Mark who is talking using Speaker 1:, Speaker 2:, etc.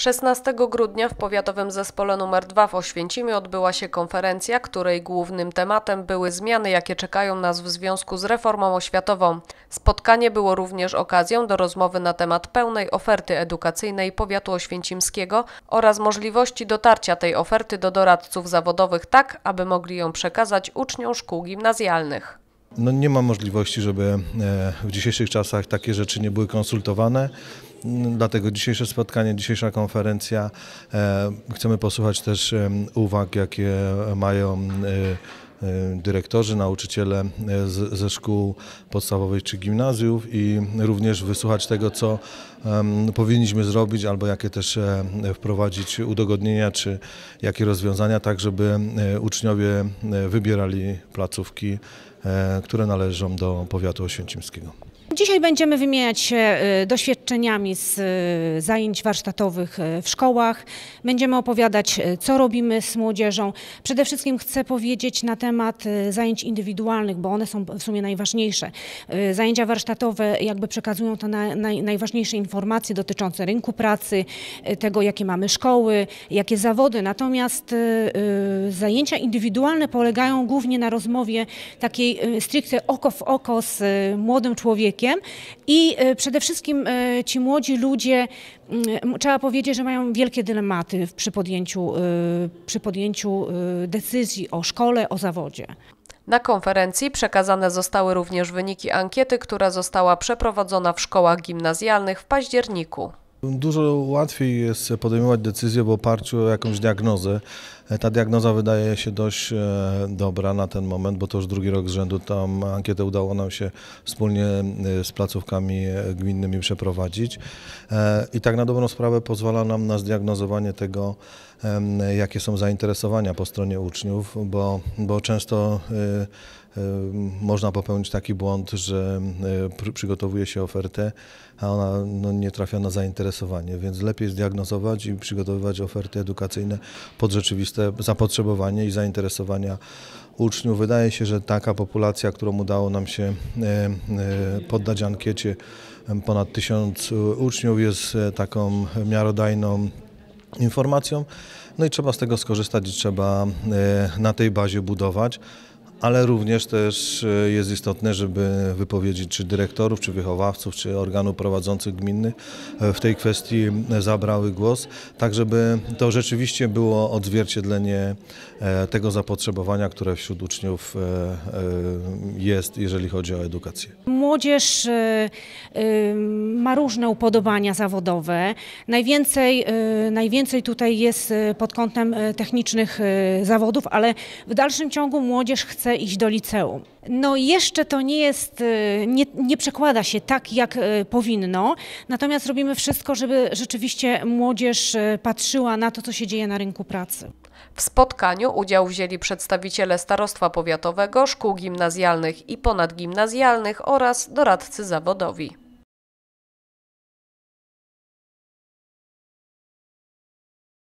Speaker 1: 16 grudnia w Powiatowym Zespole nr 2 w Oświęcimie odbyła się konferencja, której głównym tematem były zmiany, jakie czekają nas w związku z reformą oświatową. Spotkanie było również okazją do rozmowy na temat pełnej oferty edukacyjnej powiatu oświęcimskiego oraz możliwości dotarcia tej oferty do doradców zawodowych tak, aby mogli ją przekazać uczniom szkół gimnazjalnych.
Speaker 2: No nie ma możliwości, żeby e, w dzisiejszych czasach takie rzeczy nie były konsultowane. Dlatego dzisiejsze spotkanie, dzisiejsza konferencja. E, chcemy posłuchać też uwag, jakie mają e, Y, dyrektorzy, nauczyciele y, ze szkół podstawowych czy gimnazjów i również wysłuchać tego, co powinniśmy zrobić albo jakie też e, wprowadzić udogodnienia czy jakie rozwiązania, tak żeby e, uczniowie e, wybierali placówki, które należą do powiatu oświęcimskiego.
Speaker 3: Dzisiaj będziemy wymieniać się y, doświadczeniami z y, zajęć warsztatowych y, w szkołach. Będziemy opowiadać, co robimy z młodzieżą. Przede wszystkim chcę powiedzieć na temat zajęć indywidualnych, bo one są w sumie najważniejsze. Zajęcia warsztatowe jakby przekazują te najważniejsze informacje dotyczące rynku pracy, tego, jakie mamy szkoły, jakie zawody. Natomiast zajęcia indywidualne polegają głównie na rozmowie takiej stricte oko w oko z młodym człowiekiem, i e, przede wszystkim e, ci młodzi ludzie, mm, trzeba powiedzieć, że mają wielkie dylematy przy podjęciu, e, przy podjęciu decyzji o szkole, o zawodzie.
Speaker 1: Na konferencji przekazane zostały również wyniki ankiety, która została przeprowadzona w szkołach gimnazjalnych w październiku.
Speaker 2: Dużo łatwiej jest podejmować decyzję w oparciu o jakąś diagnozę. Ta diagnoza wydaje się dość e, dobra na ten moment, bo to już drugi rok z rzędu tam ankietę udało nam się wspólnie e, z placówkami e, gminnymi przeprowadzić. I tak na dobrą sprawę pozwala nam na zdiagnozowanie tego, jakie są zainteresowania po stronie uczniów, bo, bo często można popełnić taki błąd, że e, przygotowuje się ofertę, a ona no, nie trafia na zainteresowanie, więc lepiej zdiagnozować i przygotowywać oferty edukacyjne pod rzeczywiste zapotrzebowanie i zainteresowania uczniów. Wydaje się, że taka populacja, którą udało nam się e, poddać ankiecie, ponad tysiąc e, uczniów jest taką miarodajną informacją. No i trzeba z tego skorzystać i trzeba na tej bazie budować ale również też e, jest istotne, żeby wypowiedzi czy dyrektorów, czy wychowawców, czy organów prowadzących gminy e, w tej kwestii e, zabrały głos, tak żeby to rzeczywiście było odzwierciedlenie tego zapotrzebowania, które wśród uczniów jest, jeżeli chodzi o edukację.
Speaker 3: Młodzież ma różne upodobania zawodowe. Najwięcej, najwięcej tutaj jest pod kątem technicznych zawodów, ale w dalszym ciągu młodzież chce chce iść do liceum. No jeszcze to nie jest, y, nie, nie, przekłada się tak, jak y, powinno, natomiast robimy wszystko, żeby rzeczywiście młodzież y, patrzyła na to, co się dzieje na rynku pracy.
Speaker 1: W spotkaniu udział wzięli przedstawiciele starostwa powiatowego, szkół gimnazjalnych i ponadgimnazjalnych oraz doradcy zawodowi.